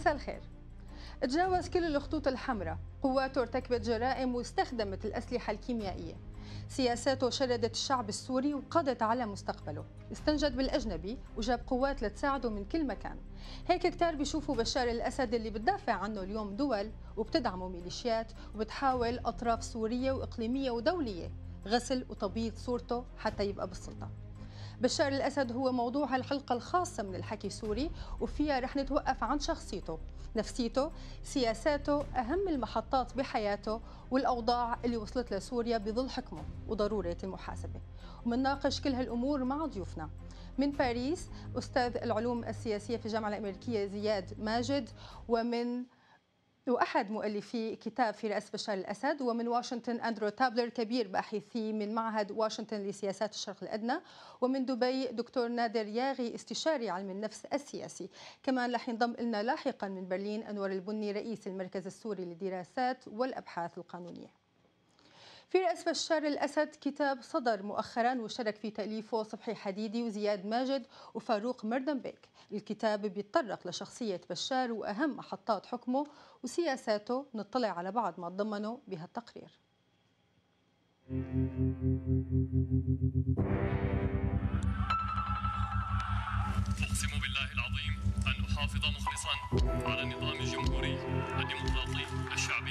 مساء الخير تجاوز كل الخطوط الحمراء قواته ارتكبت جرائم واستخدمت الأسلحة الكيميائية سياساته شردت الشعب السوري وقضت على مستقبله استنجد بالأجنبي وجاب قوات لتساعده من كل مكان هيك كتار بيشوفوا بشار الأسد اللي بتدافع عنه اليوم دول وبتدعمه ميليشيات وبتحاول أطراف سورية وإقليمية ودولية غسل وتبييض صورته حتى يبقى بالسلطة بشار الأسد هو موضوع الحلقة الخاصة من الحكي سوري وفيها رح نتوقف عن شخصيته نفسيته سياساته أهم المحطات بحياته والأوضاع اللي وصلت لسوريا بظل حكمه وضرورة المحاسبة ومنناقش كل هالأمور مع ضيوفنا من باريس أستاذ العلوم السياسية في الجامعة الأمريكية زياد ماجد ومن وأحد مؤلفي كتاب في رأس بشار الأسد ومن واشنطن أندرو تابلر كبير باحثي من معهد واشنطن لسياسات الشرق الأدنى ومن دبي دكتور نادر ياغي استشاري علم النفس السياسي كمان رح ينضم لنا لاحقا من برلين أنور البني رئيس المركز السوري للدراسات والأبحاث القانونية في رأس بشار الأسد كتاب صدر مؤخرا وشارك في تأليفه صبحي حديدي وزياد ماجد وفاروق مردنبيك الكتاب بيتطرق لشخصية بشار وأهم محطات حكمه وسياساته نطلع على بعض ما تضمنه بهالتقرير أقسم بالله العظيم أن أحافظ مخلصا على النظام الجمهوري الديمقراطي الشعبي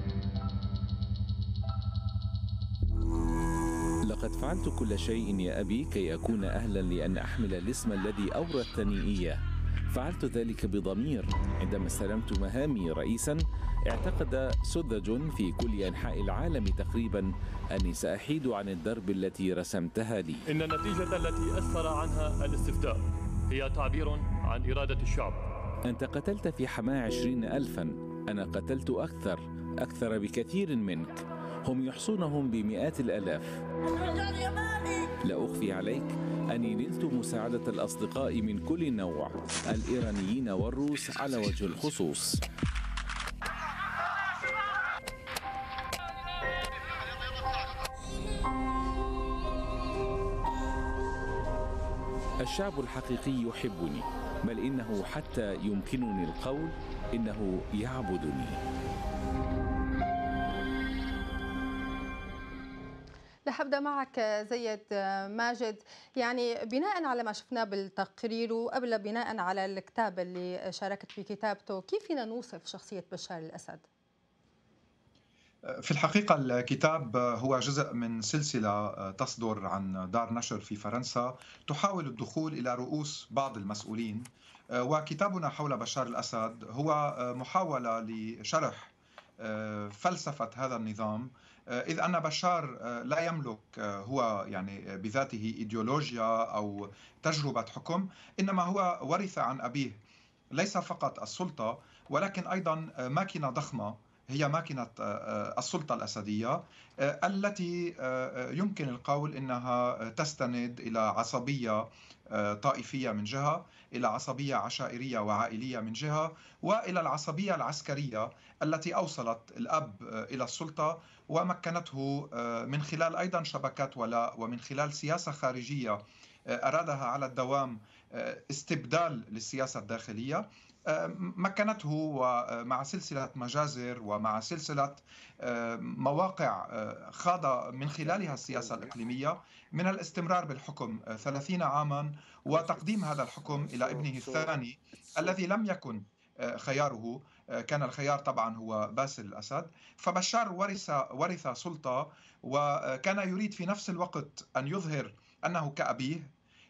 لقد فعلت كل شيء يا أبي كي أكون أهلا لأن أحمل الاسم الذي أورثتني إياه فعلت ذلك بضمير عندما استلمت مهامي رئيسا اعتقد سذج في كل أنحاء العالم تقريبا أني سأحيد عن الدرب التي رسمتها لي إن النتيجة التي أسفر عنها الاستفتاء هي تعبير عن إرادة الشعب أنت قتلت في حماه عشرين ألفا أنا قتلت أكثر أكثر بكثير منك هم يحصونهم بمئات الآلاف لا أخفي عليك أني نلت مساعدة الأصدقاء من كل نوع الإيرانيين والروس على وجه الخصوص الشعب الحقيقي يحبني بل إنه حتى يمكنني القول إنه يعبدني ابدا معك زيد ماجد يعني بناء على ما شفناه بالتقرير وقبل بناء على الكتاب اللي شاركت في كتابته كيف فينا نوصف شخصيه بشار الاسد في الحقيقة الكتاب هو جزء من سلسلة تصدر عن دار نشر في فرنسا تحاول الدخول إلى رؤوس بعض المسؤولين وكتابنا حول بشار الأسد هو محاولة لشرح فلسفة هذا النظام آه، إذ أن بشار آه، لا يملك آه، هو يعني بذاته إيديولوجيا أو تجربة حكم إنما هو ورث عن أبيه ليس فقط السلطة ولكن أيضا ماكينة ضخمة هي ماكينة آه، آه، السلطة الأسدية آه، التي يمكن القول أنها تستند إلى عصبية طائفية من جهة إلى عصبية عشائرية وعائلية من جهة وإلى العصبية العسكرية التي أوصلت الأب إلى السلطة ومكنته من خلال أيضا شبكات ولاء ومن خلال سياسة خارجية أرادها على الدوام استبدال للسياسة الداخلية مكنته ومع سلسلة مجازر ومع سلسلة آه، مواقع آه، خاض من خلالها السياسة الإقليمية من الاستمرار بالحكم 30 آه، عاما وتقديم هذا الحكم إلى ابنه الثاني الذي لم يكن خياره كان الخيار طبعا هو باسل الاسد فبشار ورث ورث سلطه وكان يريد في نفس الوقت ان يظهر انه كابيه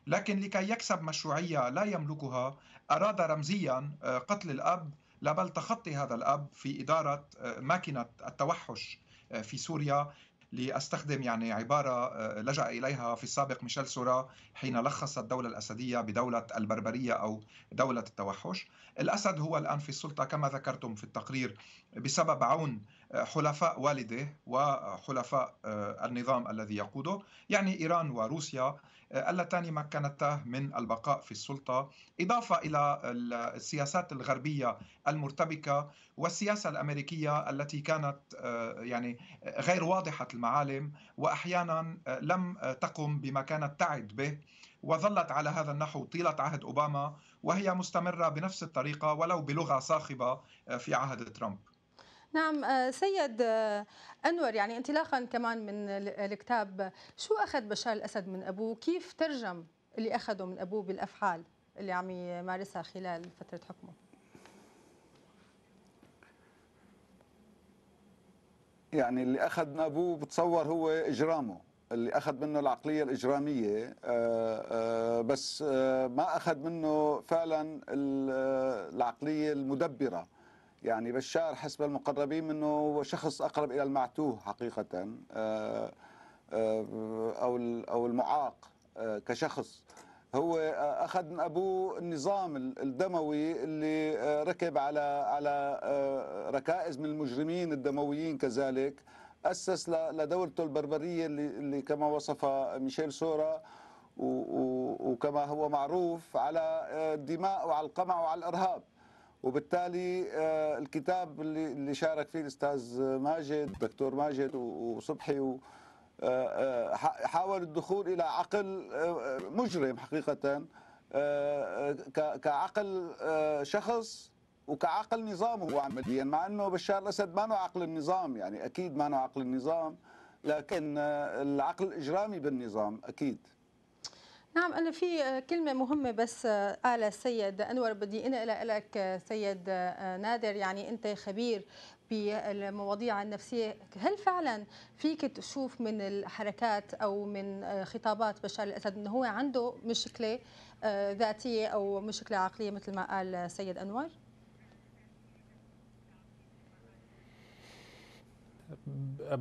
لكن لكي يكسب مشروعية لا يملكها أراد رمزيا آه، قتل الأب لا بل تخطي هذا الأب في إدارة آه، ماكينة التوحش آه، في سوريا لاستخدم يعني عباره لجا اليها في السابق ميشيل سورا حين لخص الدوله الاسديه بدوله البربريه او دوله التوحش. الاسد هو الان في السلطه كما ذكرتم في التقرير بسبب عون حلفاء والده وحلفاء النظام الذي يقوده، يعني ايران وروسيا اللتان مكنتا من البقاء في السلطة إضافة إلى السياسات الغربية المرتبكة والسياسة الأمريكية التي كانت آه، يعني غير واضحة المعالم وأحيانا آه، لم تقم بما كانت تعد به وظلت على هذا النحو طيلة عهد أوباما وهي مستمرة بنفس الطريقة ولو بلغة صاخبة آه، في عهد ترامب نعم آه، سيد آه، أنور يعني انطلاقا كمان من الكتاب شو أخذ بشار الأسد من أبوه كيف ترجم اللي أخذه من أبوه بالأفعال اللي عم يمارسها خلال فترة حكمه يعني اللي أخذ من أبوه بتصور هو إجرامه اللي اخذ منه العقليه الاجراميه آه، بس ما اخذ منه فعلا العقليه المدبره يعني بشار حسب المقربين منه هو شخص أقرب إلى المعتوه حقيقة آه، آه، أو أو المعاق آه، كشخص هو أخذ من أبوه النظام الدموي اللي ركب على على ركائز من المجرمين الدمويين كذلك أسس لدولته البربرية اللي كما وصفها ميشيل سورا وكما هو معروف على الدماء وعلى القمع وعلى الإرهاب وبالتالي آه، الكتاب اللي اللي شارك فيه الاستاذ ماجد دكتور ماجد وصبحي آه، آه، حاول الدخول الى عقل مجرم حقيقه كعقل شخص وكعقل نظام هو عمليا يعني مع انه بشار الاسد ما عقل النظام يعني اكيد ما عقل النظام لكن العقل الاجرامي بالنظام اكيد نعم أنا في آه، كلمة مهمة بس آه، قالها السيد أنور بدي أنقلها لك آه، سيد نادر يعني أنت خبير بالمواضيع النفسية هل فعلا فيك تشوف من الحركات أو من خطابات بشار الأسد أنه هو عنده مشكلة ذاتية أو مشكلة عقلية مثل ما قال السيد أنور؟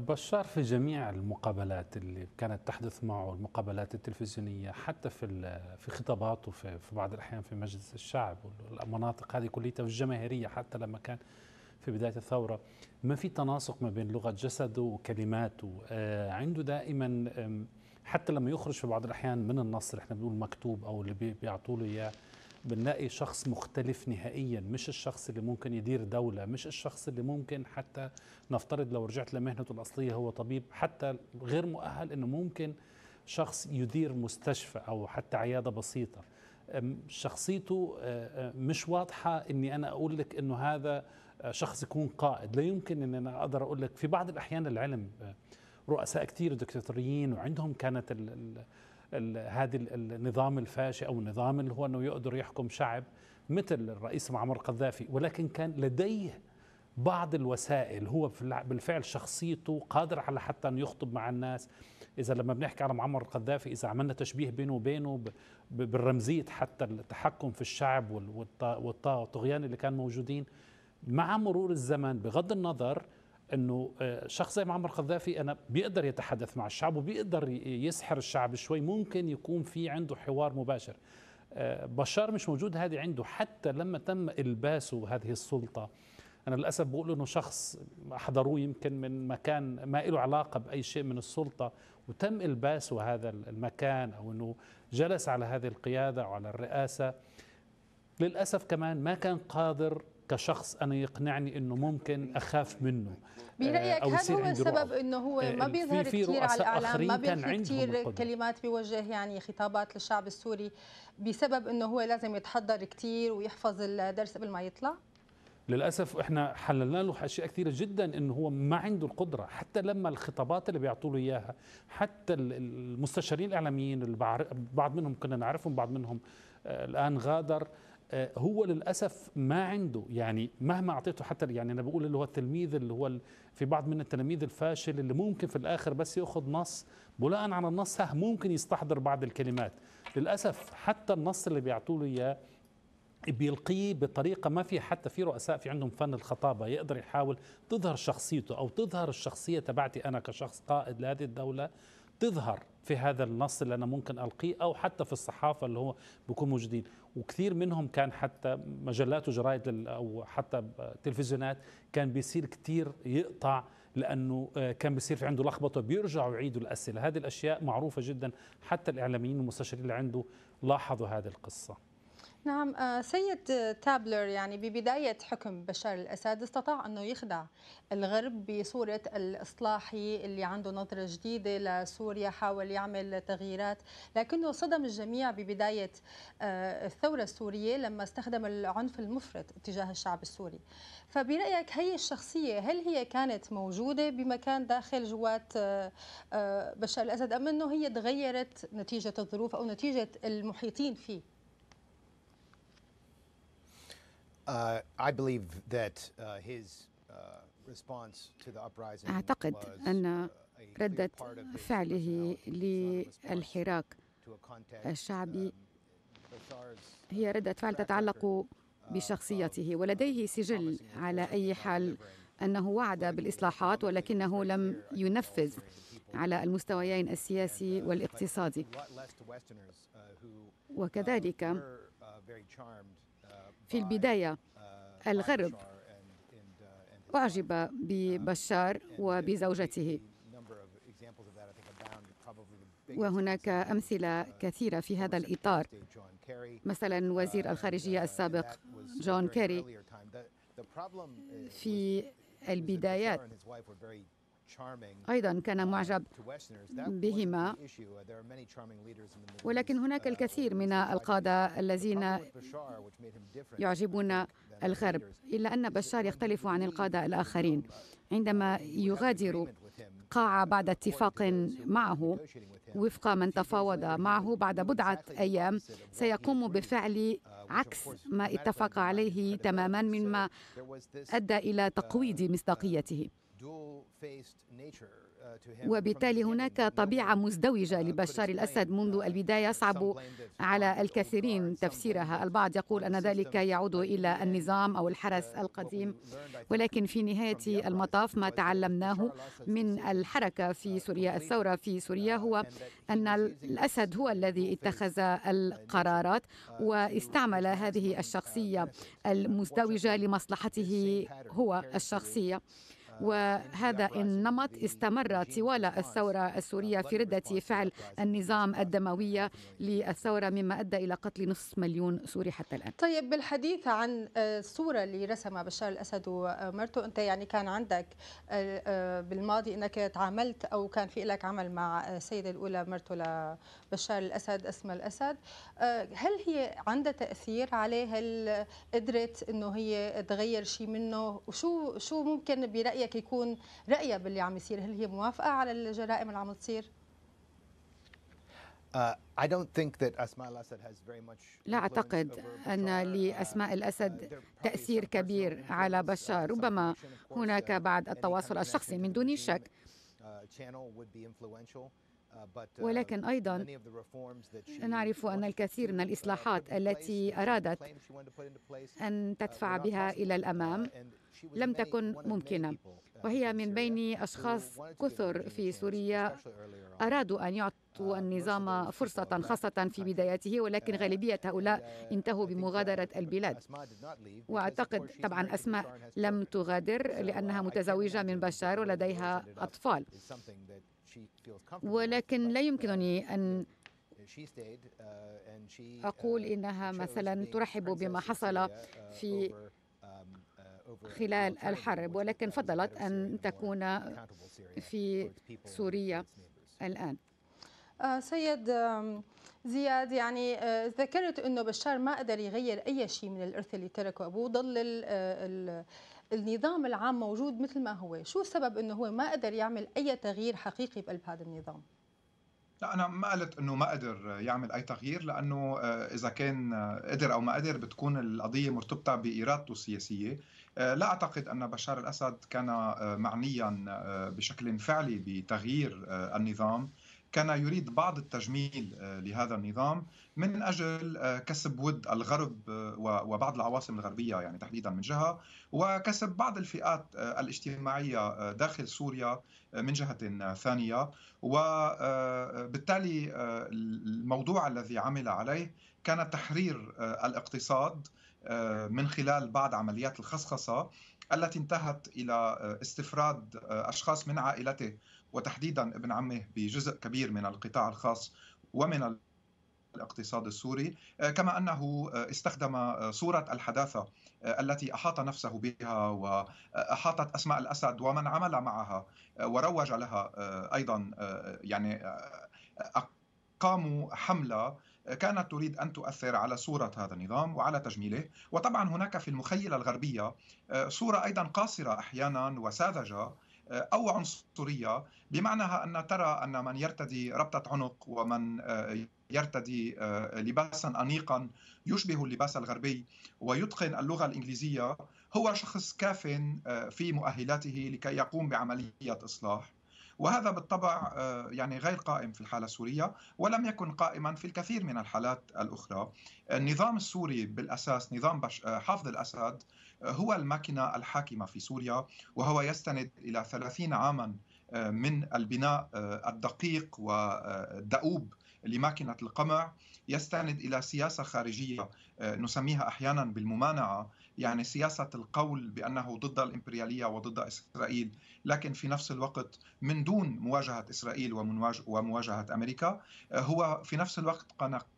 بشار في جميع المقابلات اللي كانت تحدث معه المقابلات التلفزيونية حتى في في خطاباته في, في بعض الأحيان في مجلس الشعب والمناطق هذه كليته الجماهيرية حتى لما كان في بداية الثورة ما في تناسق ما بين لغة جسده وكلماته آه، عنده دائما حتى لما يخرج في بعض الأحيان من النص اللي احنا بنقول مكتوب أو اللي بيعطوا له إياه بنلاقي شخص مختلف نهائيا مش الشخص اللي ممكن يدير دولة مش الشخص اللي ممكن حتى نفترض لو رجعت لمهنته الأصلية هو طبيب حتى غير مؤهل أنه ممكن شخص يدير مستشفى أو حتى عيادة بسيطة شخصيته مش واضحة أني أنا أقول لك أنه هذا شخص يكون قائد لا يمكن أن أنا أقدر أقول لك في بعض الأحيان العلم رؤساء كتير دكتاتوريين وعندهم كانت ال ال هذا النظام الفاشي او النظام اللي هو انه يقدر يحكم شعب مثل الرئيس معمر قذافي ولكن كان لديه بعض الوسائل هو بالفعل شخصيته قادر على حتى أن يخطب مع الناس إذا لما بنحكي على معمر القذافي إذا عملنا تشبيه بينه وبينه بالرمزية حتى التحكم في الشعب والطغيان اللي كان موجودين مع مرور الزمن بغض النظر انه آه، شخص زي معمر قذافي انا بيقدر يتحدث مع الشعب وبيقدر يسحر الشعب شوي ممكن يكون في عنده حوار مباشر آه، بشار مش موجود هذه عنده حتى لما تم الباسه هذه السلطه انا للاسف بقول انه شخص حضروه يمكن من مكان ما له علاقه باي شيء من السلطه وتم الباسه هذا المكان او انه جلس على هذه القياده وعلى الرئاسه للاسف كمان ما كان قادر كشخص انا يقنعني انه ممكن اخاف منه برايك آه، هل هو السبب انه هو آه، ما بيظهر كثير على الاعلام ما بيظهر كثير كلمات بيوجه يعني خطابات للشعب السوري بسبب انه هو لازم يتحضر كثير ويحفظ الدرس قبل ما يطلع للاسف احنا حللنا له اشياء كثيره جدا انه هو ما عنده القدره حتى لما الخطابات اللي بيعطوا له اياها حتى المستشارين الاعلاميين بعض منهم كنا نعرفهم بعض منهم آه، الان غادر آه، هو للاسف ما عنده يعني مهما اعطيته حتى يعني انا بقول اللي هو التلميذ اللي هو في بعض من التلاميذ الفاشل اللي ممكن في الاخر بس ياخذ نص بناء على النص ها ممكن يستحضر بعض الكلمات للاسف حتى النص اللي بيعطوا له اياه بيلقيه بطريقه ما في حتى في رؤساء في عندهم فن الخطابه يقدر يحاول تظهر شخصيته او تظهر الشخصيه تبعتي انا كشخص قائد لهذه الدوله تظهر في هذا النص اللي انا ممكن القيه او حتى في الصحافه اللي هو بيكون موجودين وكثير منهم كان حتى مجلات وجرايد او حتى تلفزيونات كان بيصير كثير يقطع لانه آه، كان بيصير في عنده لخبطه بيرجعوا يعيدوا الاسئله هذه الاشياء معروفه جدا حتى الاعلاميين والمستشارين اللي عنده لاحظوا هذه القصه نعم آه، سيد تابلر يعني ببداية حكم بشار الأسد استطاع أنه يخدع الغرب بصورة الإصلاحي اللي عنده نظرة جديدة لسوريا حاول يعمل تغييرات لكنه صدم الجميع ببداية آه، الثورة السورية لما استخدم العنف المفرط تجاه الشعب السوري فبرأيك هي الشخصية هل هي كانت موجودة بمكان داخل جوات آه، بشار الأسد أم أنه هي تغيرت نتيجة الظروف أو نتيجة المحيطين فيه Uh, uh, uh, أعتقد أن ردة فعله للحراك الشعبي um, هي ردة فعل تتعلق بشخصيته ولديه سجل على أي حال أنه وعد بالإصلاحات ولكنه لم ينفذ على المستويين السياسي والاقتصادي وكذلك في البداية الغرب أعجب ببشار وبزوجته وهناك أمثلة كثيرة في هذا الإطار مثلا وزير الخارجية السابق جون كيري في البدايات أيضا كان uh, معجب بهما uh, ولكن هناك uh, الكثير من القادة الذين يعجبون الغرب إلا أن بشار يختلف عن القادة الآخرين عندما يغادر قاعة بعد اتفاق معه وفق من تفاوض معه بعد بضعة أيام سيقوم بفعل عكس ما اتفق عليه تماما مما أدى إلى تقويض مصداقيته Uh, وبالتالي هناك طبيعة مزدوجة لبشار الأسد منذ uh, البداية يصعب على الكثيرين تفسيرها البعض يقول أن ذلك يعود إلى النظام أو الحرس القديم ولكن في نهاية المطاف ما تعلمناه من الحركة في uh, سوريا الثورة في سوريا هو أن الأسد هو الذي اتخذ القرارات واستعمل هذه الشخصية المزدوجة لمصلحته هو الشخصية وهذا النمط استمر طوال الثورة السورية في ردة فعل النظام الدموية للثورة مما أدى إلى قتل نصف مليون سوري حتى الآن طيب بالحديث عن الصورة اللي رسمها بشار الأسد ومرته أنت يعني كان عندك بالماضي أنك تعاملت أو كان في لك عمل مع السيدة الأولى مرته لبشار الأسد اسم الأسد هل هي عندها تأثير عليه هل قدرت أنه هي تغير شيء منه وشو شو ممكن برأيك هيك يكون رايها باللي عم يصير هل هي موافقه على الجرائم اللي عم تصير uh, لا أعتقد أن uh, لأسماء الأسد تأثير كبير uh, على بشار ربما هناك بعد التواصل الشخصي من دون شك Uh, um, ولكن ايضا نعرف ان الكثير من uh, الاصلاحات التي uh, ارادت ان تدفع بها الى الامام لم تكن ممكنه وهي من بين اشخاص كثر في سوريا ارادوا ان يعطوا النظام فرصه خاصه في بدايته ولكن غالبيه هؤلاء انتهوا بمغادره البلاد واعتقد طبعا اسماء لم تغادر لانها متزوجه من بشار ولديها اطفال ولكن لا يمكنني أن uh, uh, أقول إنها مثلا ترحب بما حصل uh, في um, خلال الحرب ولكن فضلت أن تكون في سوريا الآن آه، سيد زياد يعني آه، ذكرت انه بشار ما قدر يغير اي شيء من الارث اللي تركه ابوه ضل آه، النظام العام موجود مثل ما هو شو السبب انه هو ما قدر يعمل اي تغيير حقيقي بقلب هذا النظام لا انا ما قلت انه ما قدر يعمل اي تغيير لانه آه، اذا كان آه، قدر او ما قدر بتكون القضيه مرتبطه بارادته السياسيه آه، لا اعتقد ان بشار الاسد كان معنيا بشكل فعلي بتغيير النظام كان يريد بعض التجميل آه، لهذا النظام من اجل آه، كسب ود الغرب آه، وبعض العواصم الغربيه يعني تحديدا من جهه وكسب بعض الفئات الاجتماعيه داخل سوريا من جهه ثانيه وبالتالي الموضوع الذي عمل عليه كان تحرير الاقتصاد من خلال بعض عمليات الخصخصه التي انتهت الى استفراد اشخاص من عائلته وتحديدا ابن عمه بجزء كبير من القطاع الخاص ومن الاقتصاد السوري آه، كما انه آه، استخدم آه، صوره الحداثه التي احاط نفسه بها واحاطت اسماء الاسد ومن عمل معها وروج لها ايضا يعني قاموا حمله كانت تريد ان تؤثر على صوره هذا النظام وعلى تجميله، وطبعا هناك في المخيله الغربيه صوره ايضا قاصره احيانا وساذجه آه، او عنصريه بمعنى ان ترى ان من يرتدي ربطه عنق ومن آه، يرتدي آه، لباسا انيقا يشبه اللباس الغربي ويتقن اللغه الانجليزيه هو شخص كاف في مؤهلاته لكي يقوم بعمليه اصلاح وهذا بالطبع آه، يعني غير قائم في الحالة السورية ولم يكن قائما في الكثير من الحالات الأخرى النظام السوري بالأساس نظام آه، حافظ الأسد آه، هو الماكينة الحاكمة في سوريا وهو يستند إلى 30 عاما من البناء الدقيق والدؤوب لماكينة القمع يستند إلى سياسة خارجية آه، نسميها أحيانا بالممانعة يعني سياسة القول بأنه ضد الإمبريالية وضد إسرائيل لكن في نفس الوقت من دون مواجهة إسرائيل ومواجهة أمريكا آه، هو في نفس الوقت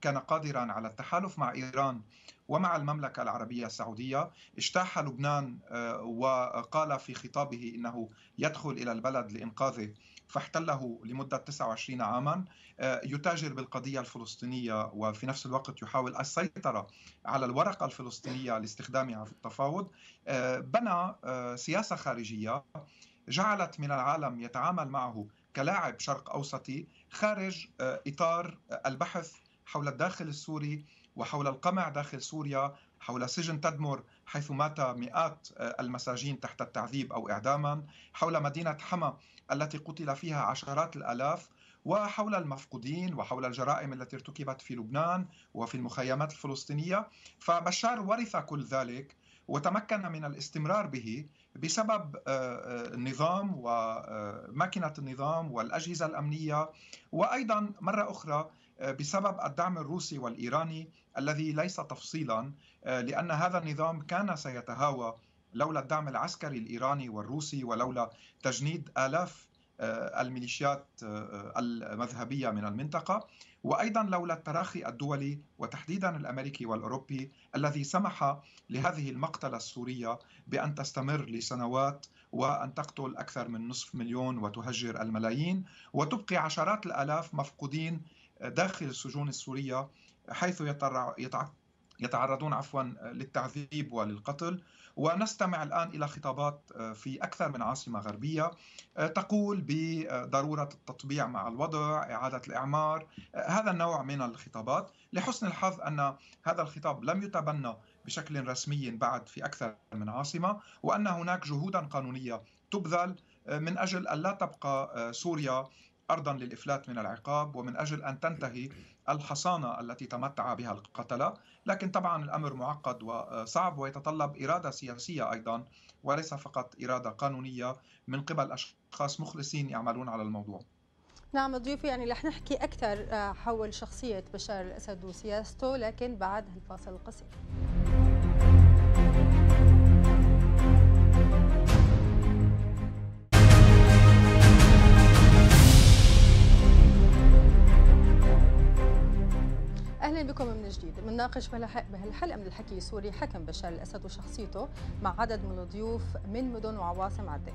كان قادرا على التحالف مع إيران ومع المملكة العربية السعودية اجتاح لبنان آه، وقال في خطابه إنه يدخل إلى البلد لإنقاذه فاحتله لمدة 29 عاما آه، يتاجر بالقضية الفلسطينية وفي نفس الوقت يحاول السيطرة على الورقة الفلسطينية لاستخدامها في التفاوض آه، بنى آه، سياسة خارجية جعلت من العالم يتعامل معه كلاعب شرق أوسطي خارج إطار البحث حول الداخل السوري وحول القمع داخل سوريا حول سجن تدمر حيث مات مئات المساجين تحت التعذيب او اعداما، حول مدينه حما التي قتل فيها عشرات الآلاف وحول المفقودين وحول الجرائم التي ارتكبت في لبنان وفي المخيمات الفلسطينية فبشار ورث كل ذلك وتمكن من الاستمرار به بسبب النظام آه، آه، وماكينة آه، النظام والأجهزة الأمنية وأيضا مرة أخرى بسبب الدعم الروسي والإيراني الذي ليس تفصيلا لأن هذا النظام كان سيتهاوى لولا الدعم العسكري الإيراني والروسي ولولا تجنيد آلاف آه، الميليشيات آه، المذهبية من المنطقة وأيضا لولا التراخي الدولي وتحديدا الأمريكي والأوروبي الذي سمح لهذه المقتلة السورية بأن تستمر لسنوات وأن تقتل أكثر من نصف مليون وتهجر الملايين وتبقي عشرات الآلاف مفقودين داخل السجون السورية حيث يتعرضون عفوا للتعذيب وللقتل ونستمع الآن إلى خطابات آه، في أكثر من عاصمة غربية آه، تقول بضرورة التطبيع مع الوضع إعادة الإعمار آه، هذا النوع من الخطابات لحسن الحظ أن هذا الخطاب لم يتبنى بشكل رسمي بعد في أكثر من عاصمة وأن هناك جهودا قانونية تبذل من أجل أن لا تبقى سوريا ارضا للافلات من العقاب ومن اجل ان تنتهي الحصانة التي تمتع بها القتلة لكن طبعا الأمر معقد وصعب ويتطلب إرادة سياسية أيضا وليس فقط إرادة قانونية من قبل أشخاص مخلصين يعملون على الموضوع نعم ضيوفي يعني رح نحكي أكثر حول شخصية بشار الأسد وسياسته لكن بعد هالفاصل القصير اهلا بكم من جديد بنناقش بهالحلقه من الحكي السوري حكم بشار الاسد وشخصيته مع عدد من الضيوف من مدن وعواصم عده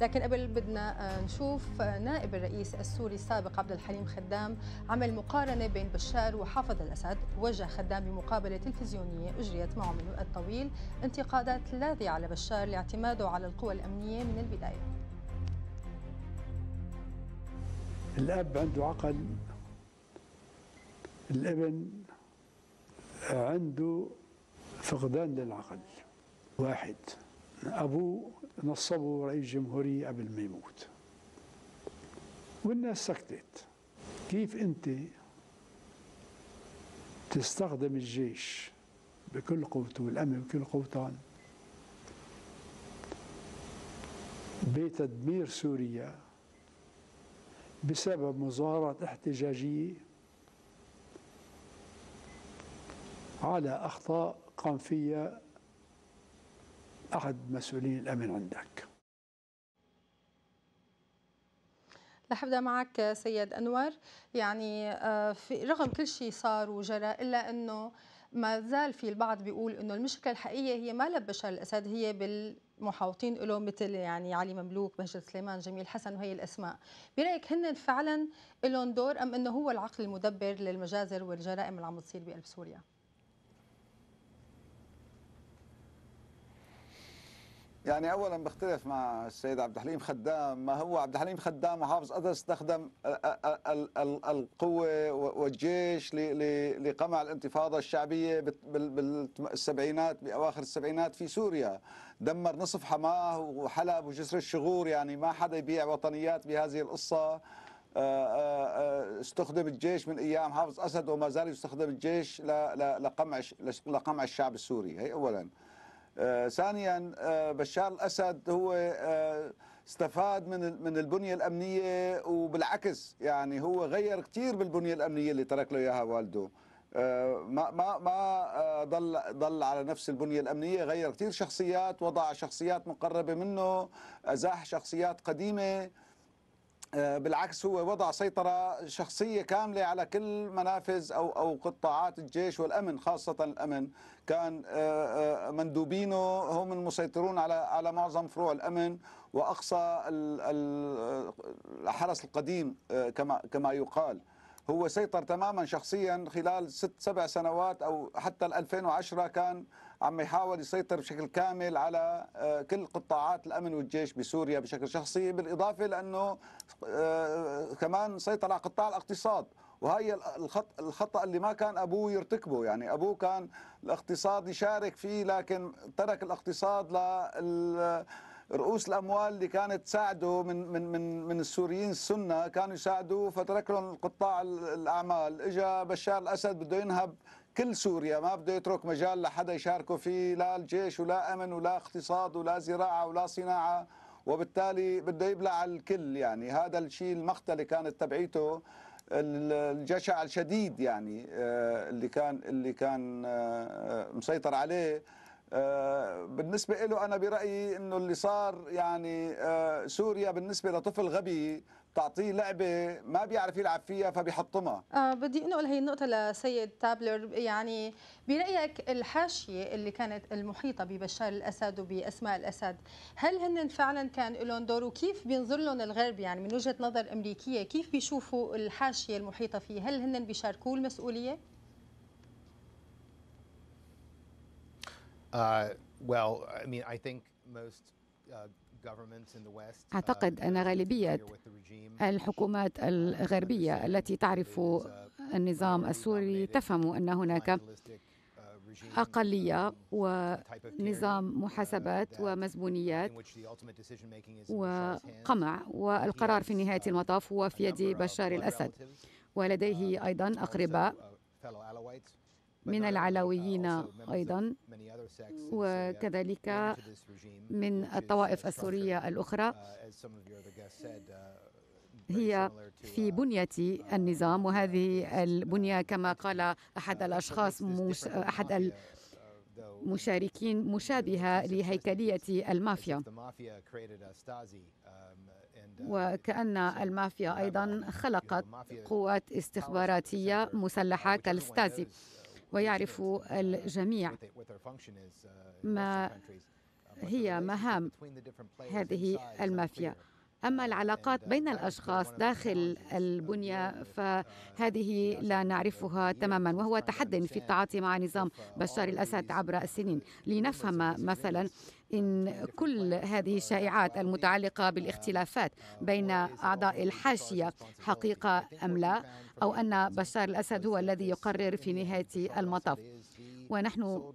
لكن قبل بدنا آه، نشوف آه، نائب الرئيس السوري السابق عبد الحليم خدام عمل مقارنه بين بشار وحافظ الاسد وجه خدام بمقابله تلفزيونيه اجريت معه من وقت طويل انتقادات لاذعه على بشار لاعتماده على القوى الامنيه من البدايه الاب عنده عقل الابن عنده فقدان للعقل واحد أبوه نصبه رئيس جمهورية قبل ما يموت والناس سكتت كيف أنت تستخدم الجيش بكل قوته والأمن بكل قوته بتدمير سوريا بسبب مظاهرات احتجاجية على أخطاء قام فيها أحد مسؤولين الأمن عندك رح ابدا معك سيد انور يعني آه، في رغم كل شيء صار وجرى الا انه ما زال في البعض بيقول انه المشكله الحقيقيه هي ما لبشار الاسد هي بالمحاوطين له مثل يعني علي مملوك، مهجر سليمان، جميل حسن وهي الاسماء، برايك هن فعلا لهم دور ام انه هو العقل المدبر للمجازر والجرائم اللي عم تصير بقلب سوريا؟ يعني اولا بختلف مع السيد عبد الحليم خدام ما هو عبد الحليم خدام وحافظ قدر استخدم القوه والجيش لقمع الانتفاضه الشعبيه بالسبعينات باواخر السبعينات في سوريا دمر نصف حماه وحلب وجسر الشغور يعني ما حدا يبيع وطنيات بهذه القصه آه، آه، آه، استخدم الجيش من ايام حافظ اسد وما زال يستخدم الجيش لقمع لقمع الشعب السوري هي اولا آه، ثانيا آه، بشار الاسد هو آه، استفاد من من البنيه الامنيه وبالعكس يعني هو غير كثير بالبنيه الامنيه اللي ترك له اياها والده ما ما ما ضل ضل على نفس البنيه الامنيه غير كثير شخصيات وضع شخصيات مقربه منه ازاح شخصيات قديمه آه، بالعكس هو وضع سيطرة شخصية كاملة على كل منافذ أو أو قطاعات الجيش والأمن خاصة الأمن كان آه، آه، مندوبينه هم المسيطرون على على معظم فروع الأمن وأقصى الحرس القديم كما كما يقال هو سيطر تماما شخصيا خلال ست سبع سنوات أو حتى 2010 كان عم يحاول يسيطر بشكل كامل على آه، كل قطاعات الامن والجيش بسوريا بشكل شخصي بالاضافه لانه آه، كمان سيطر على قطاع الاقتصاد وهي الخط الخطا اللي ما كان ابوه يرتكبه يعني ابوه كان الاقتصاد يشارك فيه لكن ترك الاقتصاد لل رؤوس الاموال اللي كانت تساعده من من من من السوريين السنه كانوا يساعدوه فترك لهم قطاع الاعمال، اجى بشار الاسد بده ينهب كل سوريا ما بده يترك مجال لحدا يشاركه فيه لا الجيش ولا أمن ولا اقتصاد ولا زراعة ولا صناعة وبالتالي بده يبلع الكل يعني هذا الشيء المقتله كانت تبعيته الجشع الشديد يعني آه، اللي كان اللي كان آه، مسيطر عليه آه، بالنسبه له انا برايي انه اللي صار يعني سوريا بالنسبه لطفل غبي بتعطيه لعبه ما بيعرف يلعب فيها فبيحطمها آه بدي انقل هي النقطه لسيد تابلر يعني برايك الحاشيه اللي كانت المحيطه ببشار الاسد وباسماء الاسد هل هن فعلا كان لهم دور وكيف بينظر لهم الغرب يعني من وجهه نظر امريكيه كيف بيشوفوا الحاشيه المحيطه فيه هل هن بيشاركوه المسؤوليه Uh, well, I mean, I think most uh, Uh, أعتقد أن غالبية الحكومات الغربية التي تعرف النظام السوري تفهم أن هناك uh, أقلية ونظام uh, محاسبات ومزبونيات وقمع والقرار في نهاية المطاف هو في يد بشار الأسد ولديه أيضا أقرباء من العلويين آه، أيضا وكذلك من uh, الطوائف السورية uh, الأخرى uh, هي في بنية النظام وهذه البنية كما قال أحد الأشخاص مش أحد المشاركين مشابهة لهيكلية المافيا وكأن المافيا أيضا خلقت قوات استخباراتية مسلحة كالستازي ويعرف الجميع ما هي مهام هذه المافيا أما العلاقات بين الأشخاص داخل البنية فهذه لا نعرفها تماما وهو تحد في التعاطي مع نظام بشار الأسد عبر السنين لنفهم مثلا إن كل هذه الشائعات المتعلقة بالاختلافات بين أعضاء الحاشية حقيقة أم لا أو أن بشار الأسد هو الذي يقرر في نهاية المطاف ونحن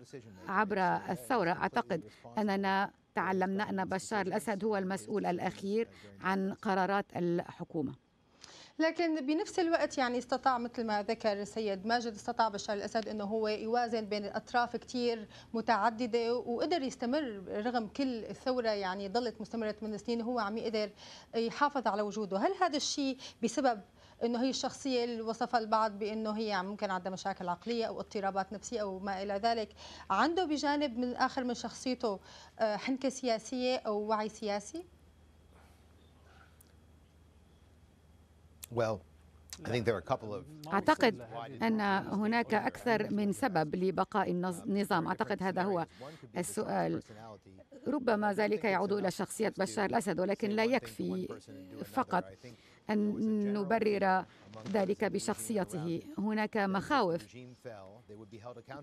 عبر الثورة أعتقد أننا تعلمنا أن بشار الأسد هو المسؤول الأخير عن قرارات الحكومة لكن بنفس الوقت يعني استطاع مثل ما ذكر السيد ماجد استطاع بشار الأسد أنه هو يوازن بين الاطراف كثير متعددة وقدر يستمر رغم كل الثورة يعني ظلت مستمرة من سنين هو عم يقدر يحافظ على وجوده هل هذا الشيء بسبب انه هي الشخصيه اللي وصفها البعض بانه هي يعني ممكن عندها مشاكل عقليه او اضطرابات نفسيه او ما الى ذلك عنده بجانب من اخر من شخصيته آه، حنكه سياسيه او وعي سياسي أعتقد أن هناك أكثر من سبب لبقاء النظام um, أعتقد هذا هو السؤال ربما ذلك يعود إلى شخصية بشار الأسد ولكن لا يكفي فقط أن نبرر ذلك بشخصيته هناك مخاوف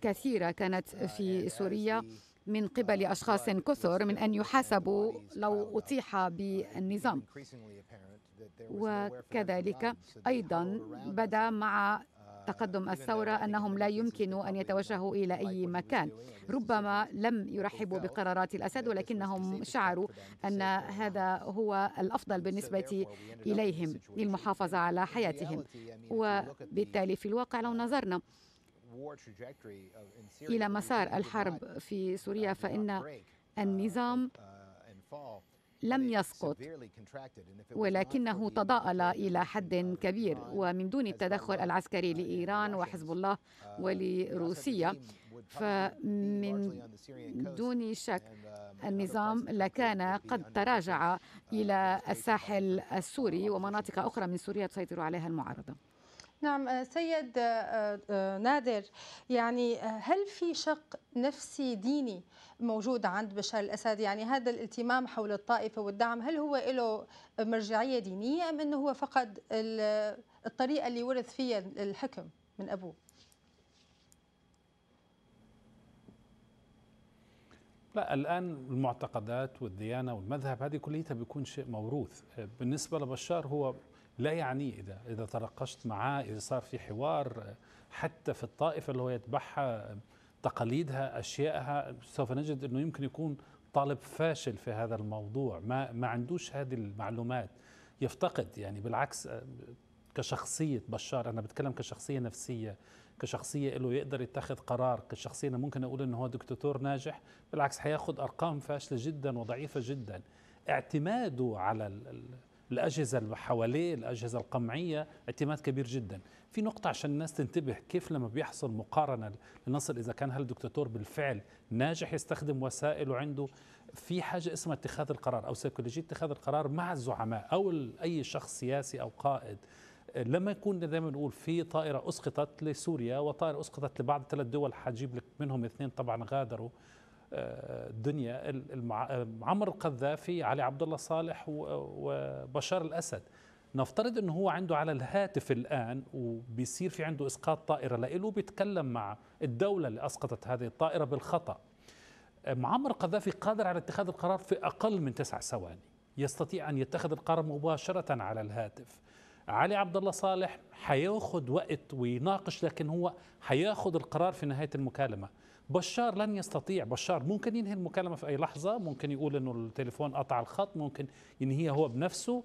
كثيرة كانت uh, في سوريا من uh, قبل أشخاص كثر من أن يحاسبوا لو أطيح uh, بالنظام وكذلك أيضا بدا مع uh, تقدم الثورة أنهم لا يمكن أن يتوجهوا إلى أي مكان ربما لم يرحبوا بقرارات الأسد ولكنهم شعروا أن هذا هو الأفضل بالنسبة إليهم للمحافظة على حياتهم وبالتالي في الواقع لو uh, نظرنا إلى مسار الحرب في سوريا فإن uh, النظام لم يسقط ولكنه تضاءل إلى حد كبير ومن دون التدخل العسكري uh, لإيران وحزب الله uh, ولروسيا فمن دون شك um, النظام لكان قد تراجع uh, إلى الساحل السوري ومناطق أخرى من سوريا تسيطر عليها المعارضة نعم آه، سيد آه، آه، نادر يعني هل في شق نفسي ديني موجود عند بشار الأسد يعني هذا الالتمام حول الطائفة والدعم هل هو له مرجعية دينية أم أنه هو فقد الطريقة اللي ورث فيها الحكم من أبوه لا الآن المعتقدات والديانة والمذهب هذه كليتها بيكون شيء موروث بالنسبة لبشار هو لا يعنيه إذا إذا تناقشت معاه إذا صار في حوار حتى في الطائفة اللي هو يتبعها تقاليدها أشيائها سوف نجد أنه يمكن يكون طالب فاشل في هذا الموضوع ما, ما عندوش هذه المعلومات يفتقد يعني بالعكس آه، كشخصية بشار أنا بتكلم كشخصية نفسية كشخصية له يقدر يتخذ قرار كشخصية أنا ممكن أقول أنه هو دكتاتور ناجح بالعكس هياخد أرقام فاشلة جدا وضعيفة جدا اعتماده على الأجهزة اللي حواليه الأجهزة القمعية اعتماد كبير جدا في نقطة عشان الناس تنتبه كيف لما بيحصل مقارنة لنصل إذا كان هل الدكتاتور بالفعل ناجح يستخدم وسائل وعنده في حاجة اسمها اتخاذ القرار أو سيكولوجية اتخاذ القرار مع الزعماء أو أي شخص سياسي أو قائد لما يكون دائما نقول بنقول في طائرة أسقطت لسوريا وطائرة أسقطت لبعض ثلاث دول حجيب لك منهم اثنين طبعا غادروا الدنيا عمرو القذافي علي عبد الله صالح وبشار الاسد نفترض انه هو عنده على الهاتف الان وبيصير في عنده اسقاط طائره لإله بيتكلم مع الدوله اللي اسقطت هذه الطائره بالخطا معمر القذافي قادر على اتخاذ القرار في اقل من تسع ثواني يستطيع ان يتخذ القرار مباشره على الهاتف علي عبد الله صالح حياخذ وقت ويناقش لكن هو حياخذ القرار في نهايه المكالمه بشار لن يستطيع بشار ممكن ينهي المكالمة في أي لحظة ممكن يقول أنه التليفون قطع الخط ممكن ينهيها هو بنفسه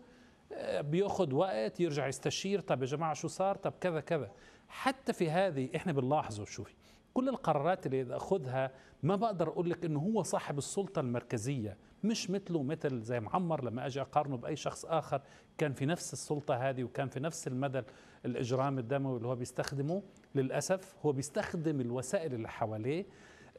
آه، بياخذ وقت يرجع يستشير طب يا جماعة شو صار طب كذا كذا حتى في هذه احنا بنلاحظه شوفي كل القرارات اللي ياخذها ما بقدر اقول لك انه هو صاحب السلطه المركزيه مش مثله مثل زي معمر لما اجي اقارنه باي شخص اخر كان في نفس السلطه هذه وكان في نفس المدى الاجرام الدموي اللي هو بيستخدمه للاسف هو بيستخدم الوسائل اللي حواليه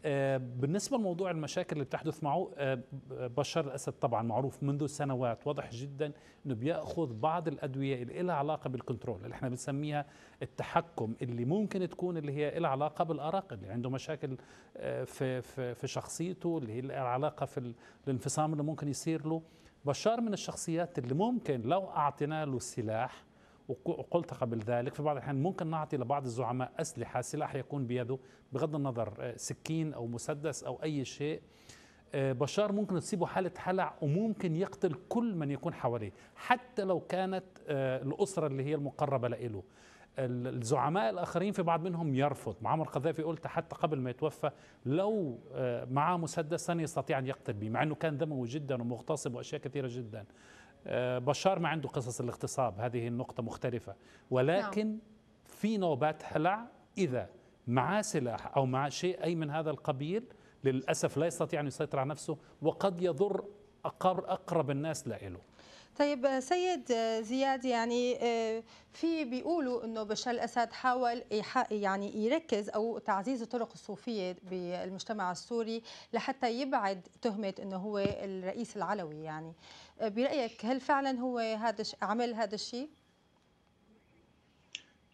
آه، بالنسبة لموضوع المشاكل اللي بتحدث معه آه، بشار الأسد طبعا معروف منذ سنوات واضح جدا أنه بيأخذ بعض الأدوية اللي لها علاقة بالكنترول اللي احنا بنسميها التحكم اللي ممكن تكون اللي هي لها علاقة بالأرق اللي عنده مشاكل آه، في, في, في شخصيته اللي هي لها علاقة في الانفصام اللي ممكن يصير له بشار من الشخصيات اللي ممكن لو أعطينا له سلاح وقلت قبل ذلك في بعض الأحيان ممكن نعطي لبعض الزعماء أسلحة سلاح يكون بيده بغض النظر آه، سكين أو مسدس أو أي شيء آه، بشار ممكن تصيبه حالة هلع وممكن يقتل كل من يكون حواليه حتى لو كانت آه، الأسرة اللي هي المقربة لإله الزعماء الآخرين في بعض منهم يرفض معمر قذافي قلت حتى قبل ما يتوفى لو معاه مسدس يستطيع أن يقتل به مع أنه كان دموي جدا ومغتصب وأشياء كثيرة جدا آه، بشار ما عنده قصص الاغتصاب هذه النقطة مختلفة ولكن نعم. في نوبات هلع إذا معاه سلاح أو معاه شيء أي من هذا القبيل للأسف لا يستطيع أن يسيطر على نفسه وقد يضر أقرب الناس لإله طيب آه، سيد آه، زياد يعني في بيقولوا انه بشار الاسد حاول يعني يركز او تعزيز الطرق الصوفيه بالمجتمع السوري لحتى يبعد تهمه انه هو الرئيس العلوي يعني برايك هل فعلا هو هذا عمل هذا الشيء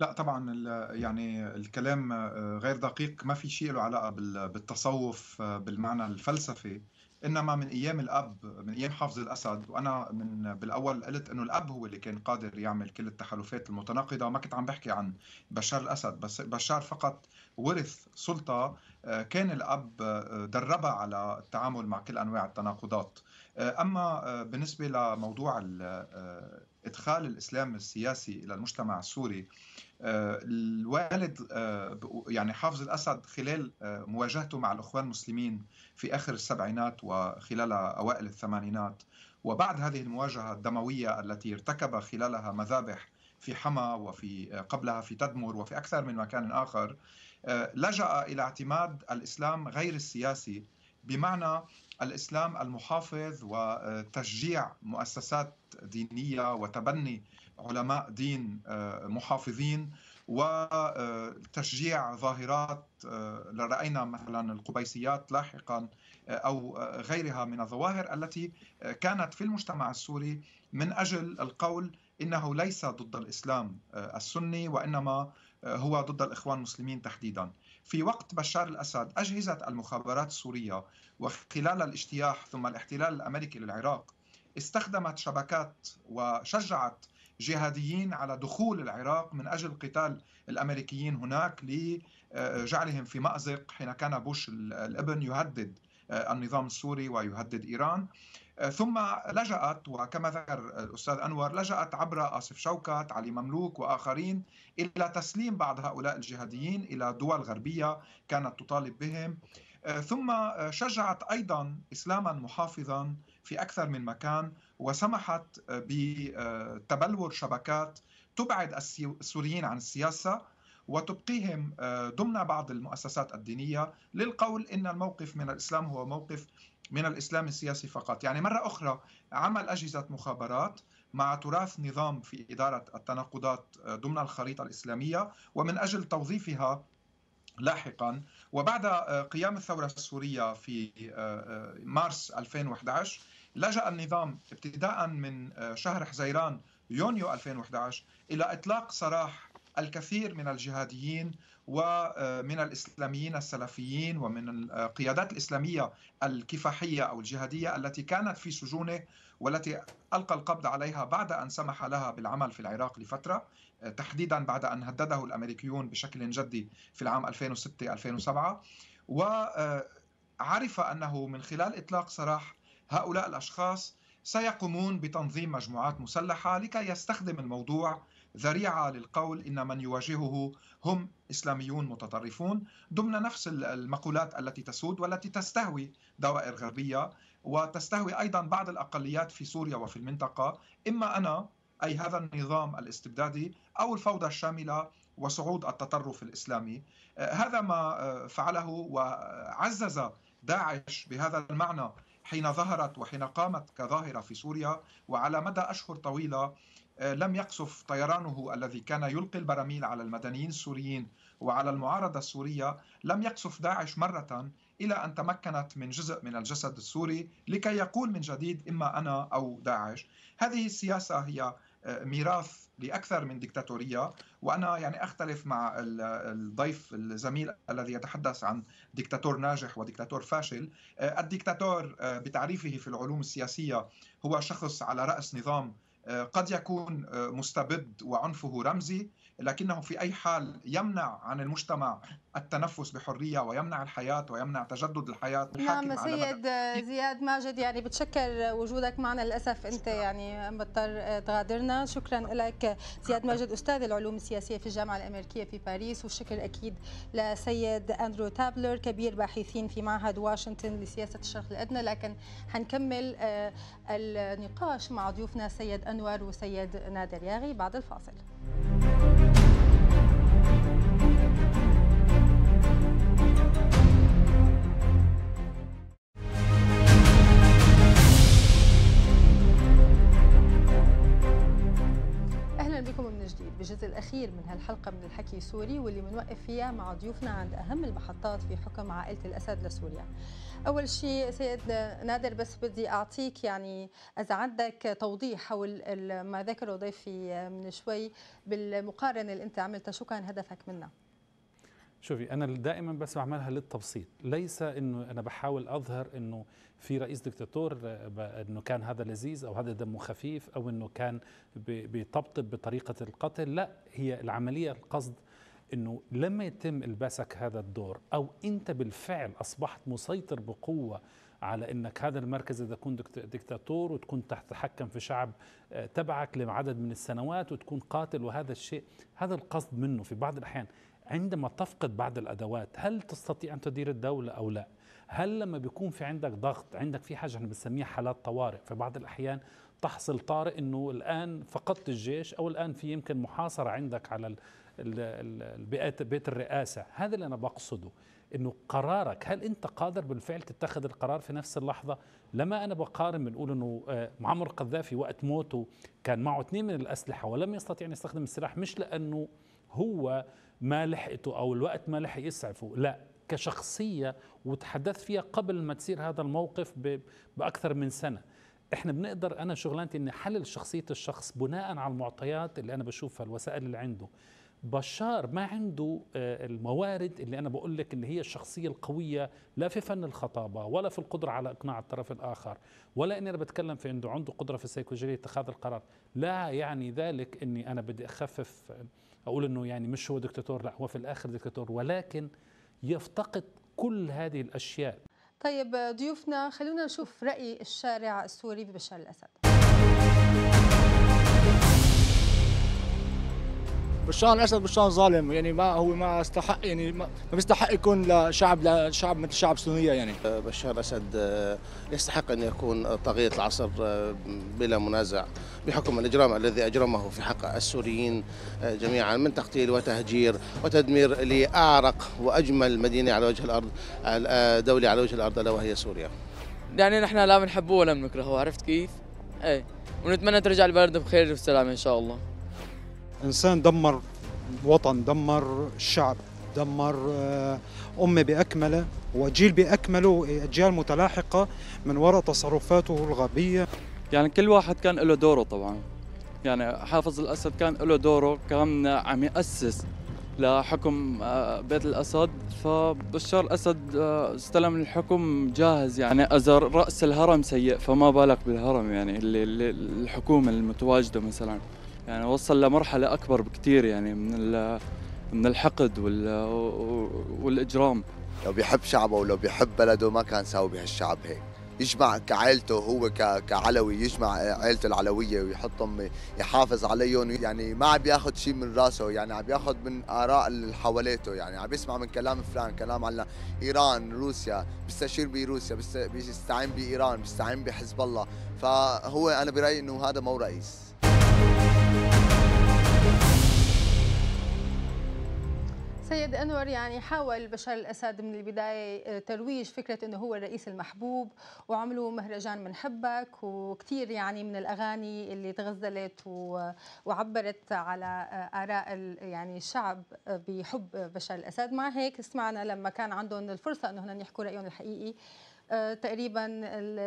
لا طبعا يعني الكلام آه، غير دقيق ما في شيء له علاقه بالتصوف آه، بالمعنى الفلسفي انما من ايام الاب من ايام حافظ الاسد وانا من بالاول قلت انه الاب هو اللي كان قادر يعمل كل التحالفات المتناقضه ما كنت عم بحكي عن بشار الاسد بس بشار فقط ورث سلطه آه، كان الاب دربها على التعامل مع كل انواع التناقضات اما بالنسبه لموضوع ادخال الاسلام السياسي الى المجتمع السوري آه، الوالد آه، يعني حافظ الاسد خلال آه، مواجهته مع الاخوان المسلمين في اخر السبعينات وخلال اوائل الثمانينات وبعد هذه المواجهه الدمويه التي ارتكب خلالها مذابح في حما وفي قبلها في تدمر وفي اكثر من مكان اخر لجا الى اعتماد الاسلام غير السياسي بمعنى الاسلام المحافظ وتشجيع مؤسسات دينيه وتبني علماء دين آه، محافظين وتشجيع ظاهرات آه، راينا مثلا القبيسيات لاحقا آه، او غيرها من الظواهر التي كانت في المجتمع السوري من اجل القول انه ليس ضد الاسلام السني وانما هو ضد الاخوان المسلمين تحديدا. في وقت بشار الأسد أجهزة المخابرات السورية وخلال الاجتياح ثم الاحتلال الأمريكي للعراق استخدمت شبكات وشجعت جهاديين على دخول العراق من اجل قتال الامريكيين هناك لجعلهم في مازق حين كان بوش الابن يهدد آه، النظام السوري ويهدد إيران آه، ثم لجأت وكما ذكر الأستاذ أنور لجأت عبر آصف شوكت علي مملوك وآخرين إلى تسليم بعض هؤلاء الجهاديين إلى دول غربية كانت تطالب بهم آه، ثم شجعت أيضا إسلاما محافظا في أكثر من مكان وسمحت بتبلور شبكات تبعد السوريين عن السياسة وتبقيهم آه، ضمن بعض المؤسسات الدينية للقول إن الموقف من الإسلام هو موقف من الإسلام السياسي فقط يعني مرة أخرى عمل أجهزة مخابرات مع تراث نظام في إدارة التناقضات آه، ضمن الخريطة الإسلامية ومن أجل توظيفها لاحقا وبعد آه، قيام الثورة السورية في مارس 2011 لجأ النظام ابتداء من شهر حزيران يونيو 2011 إلى إطلاق سراح الكثير من الجهاديين ومن آه، الاسلاميين السلفيين ومن القيادات آه، الاسلاميه الكفاحيه او الجهاديه التي كانت في سجونه والتي القى القبض عليها بعد ان سمح لها بالعمل في العراق لفتره آه، تحديدا بعد ان هدده الامريكيون بشكل جدي في العام 2006 2007 وعرف انه من خلال اطلاق سراح هؤلاء الاشخاص سيقومون بتنظيم مجموعات مسلحه لكي يستخدم الموضوع ذريعة للقول إن من يواجهه هم إسلاميون متطرفون ضمن نفس المقولات التي تسود والتي تستهوي دوائر غربية وتستهوي أيضا بعض الأقليات في سوريا وفي المنطقة إما أنا أي هذا النظام الاستبدادي أو الفوضى الشاملة وصعود التطرف الإسلامي آه، هذا ما آه، فعله وعزز داعش بهذا المعنى حين ظهرت وحين قامت كظاهرة في سوريا وعلى مدى أشهر طويلة آه، لم يقصف طيرانه الذي كان يلقي البراميل على المدنيين السوريين وعلى المعارضة السورية لم يقصف داعش مرة إلى أن تمكنت من جزء من الجسد السوري لكي يقول من جديد إما أنا أو داعش هذه السياسة هي آه، ميراث لاكثر من دكتاتوريه وانا يعني اختلف مع الضيف الزميل الذي يتحدث عن دكتاتور ناجح ودكتاتور فاشل آه، الدكتاتور بتعريفه في العلوم السياسيه هو شخص على راس نظام آه، قد يكون آه، مستبد وعنفه رمزي لكنه في اي حال يمنع عن المجتمع التنفس بحريه ويمنع الحياه ويمنع تجدد الحياه نعم سيد زياد ماجد يعني بتشكر وجودك معنا للاسف انت يعني مضطر تغادرنا شكرا لك زياد ماجد استاذ العلوم السياسيه في الجامعه الامريكيه في باريس والشكر اكيد لسيد اندرو تابلر كبير باحثين في معهد واشنطن لسياسه الشرق الادنى لكن حنكمل آه، النقاش مع ضيوفنا سيد انور وسيد نادر ياغي بعد الفاصل جديد بالجزء الأخير من هالحلقة من الحكي السوري واللي بنوقف فيها مع ضيوفنا عند أهم المحطات في حكم عائلة الأسد لسوريا أول شيء سيد نادر بس بدي أعطيك يعني إذا عندك توضيح حول ما ذكره ضيفي من شوي بالمقارنة اللي أنت عملتها شو كان هدفك منها شوفي انا دائما بس بعملها للتبسيط ليس انه انا بحاول اظهر انه في رئيس دكتاتور آه، انه كان هذا لذيذ او هذا دمه خفيف او انه كان بيطبطب بطريقه القتل لا هي العمليه القصد انه لما يتم الباسك هذا الدور او انت بالفعل اصبحت مسيطر بقوه على انك هذا المركز اذا تكون دكتاتور وتكون تتحكم في شعب آه، تبعك لعدد من السنوات وتكون قاتل وهذا الشيء هذا القصد منه في بعض الاحيان عندما تفقد بعض الادوات هل تستطيع ان تدير الدوله او لا هل لما بيكون في عندك ضغط عندك في حاجه احنا بنسميها حالات طوارئ في بعض الاحيان تحصل طارئ انه الان فقدت الجيش او الان في يمكن محاصره عندك على البيئات بيت الرئاسه هذا اللي انا بقصده انه قرارك هل انت قادر بالفعل تتخذ القرار في نفس اللحظه لما انا بقارن بنقول انه آه، معمر القذافي وقت موته كان معه اثنين من الاسلحه ولم يستطيع ان يستخدم السلاح مش لانه هو ما لحقته أو الوقت ما لحق يسعفه لا كشخصية وتحدثت فيها قبل ما تصير هذا الموقف بأكثر من سنة احنا بنقدر انا شغلانتي اني احلل شخصيه الشخص بناء على المعطيات اللي انا بشوفها الوسائل اللي عنده بشار ما عنده آه، الموارد اللي انا بقول لك اللي هي الشخصيه القويه لا في فن الخطابه ولا في القدره على اقناع الطرف الاخر ولا اني انا بتكلم في عنده عنده قدره في السيكولوجيه اتخاذ القرار لا يعني ذلك اني انا بدي اخفف اقول انه يعني مش هو دكتاتور لا هو في الاخر دكتاتور ولكن يفتقد كل هذه الاشياء طيب ضيوفنا خلونا نشوف راي الشارع السوري ببشار الاسد بشار الاسد بشار ظالم يعني ما هو ما استحق يعني ما بيستحق يكون لشعب لشعب مثل شعب سوريا يعني آه، بشار الاسد آه، يستحق ان يكون طاغيه العصر آه، بلا منازع بحكم الإجرام الذي أجرمه في حق السوريين آه، جميعا من تقتيل وتهجير وتدمير لأعرق وأجمل مدينة على وجه الأرض آه، دولة على وجه الأرض ألا وهي سوريا يعني نحن لا بنحبه ولا بنكرهه عرفت كيف؟ ايه ونتمنى ترجع البلد بخير وسلامة إن شاء الله إنسان دمر وطن دمر شعب دمر آه، أمة بأكمله وجيل بأكمله أجيال متلاحقة من وراء تصرفاته الغبية يعني كل واحد كان له دوره طبعا يعني حافظ الأسد كان له دوره كان عم يأسس لحكم آه، بيت الأسد فبشار الأسد آه، استلم الحكم جاهز يعني إذا رأس الهرم سيء فما بالك بالهرم يعني اللي الحكومة المتواجدة مثلا يعني وصل لمرحلة أكبر بكثير يعني من من الحقد والإجرام لو بيحب شعبه ولو بيحب بلده ما كان ساوي بهالشعب هيك يجمع كعائلته هو كعلوي يجمع عائلته العلويه ويحطهم يحافظ عليهم يعني ما عم ياخذ شيء من راسه يعني عم ياخذ من اراء اللي حواليته يعني عم يسمع من كلام فلان كلام على ايران روسيا بيستشير بروسيا بيستعين بايران بيستعين بحزب الله فهو انا برايي انه هذا مو رئيس سيد انور يعني حاول بشار الاسد من البدايه آه، ترويج فكره انه هو الرئيس المحبوب وعملوا مهرجان من حبك وكثير يعني من الاغاني اللي تغزلت وعبرت على آه، اراء يعني الشعب آه، بحب بشار الاسد مع هيك سمعنا لما كان عندهم الفرصه انهم يحكوا رايهم الحقيقي تقريبا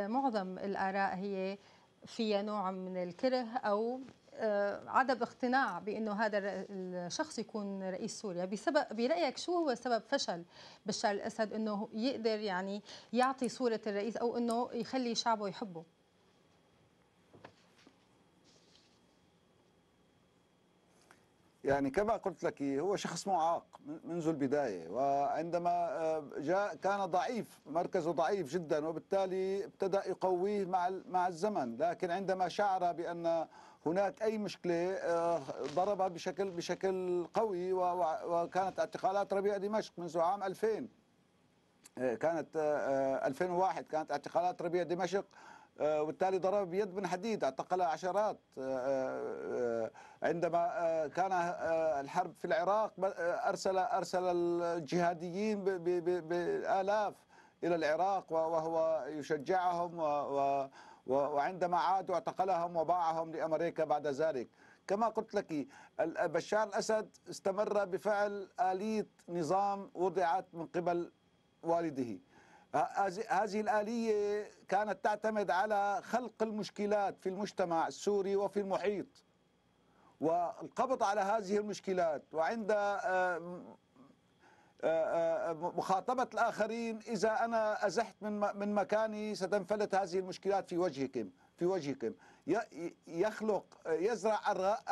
معظم الاراء هي فيها نوع من الكره او آه، عدم اقتناع بانه هذا الشخص يكون رئيس سوريا بسبب برايك شو هو سبب فشل بشار الاسد انه يقدر يعني يعطي صوره الرئيس او انه يخلي شعبه يحبه يعني كما قلت لك هو شخص معاق منذ البداية وعندما آه، جاء كان ضعيف مركزه ضعيف جدا وبالتالي ابتدأ يقويه مع مع الزمن لكن عندما شعر بأن هناك اي مشكله آه، ضربها بشكل بشكل قوي وكانت اعتقالات ربيع دمشق منذ عام 2000 آه، كانت 2001 آه، كانت اعتقالات ربيع دمشق وبالتالي ضرب بيد من حديد اعتقل عشرات عندما كان الحرب في العراق ارسل ارسل الجهاديين بالاف الى العراق وهو يشجعهم و وعندما عادوا اعتقلهم وباعهم لأمريكا بعد ذلك كما قلت لك بشار الأسد استمر بفعل آلية نظام وضعت من قبل والده هذه الآلية كانت تعتمد على خلق المشكلات في المجتمع السوري وفي المحيط والقبض على هذه المشكلات وعند آه، آه، آه، آه، مخاطبة الآخرين إذا أنا أزحت من من مكاني ستنفلت هذه المشكلات في وجهكم في وجهكم يخلق يزرع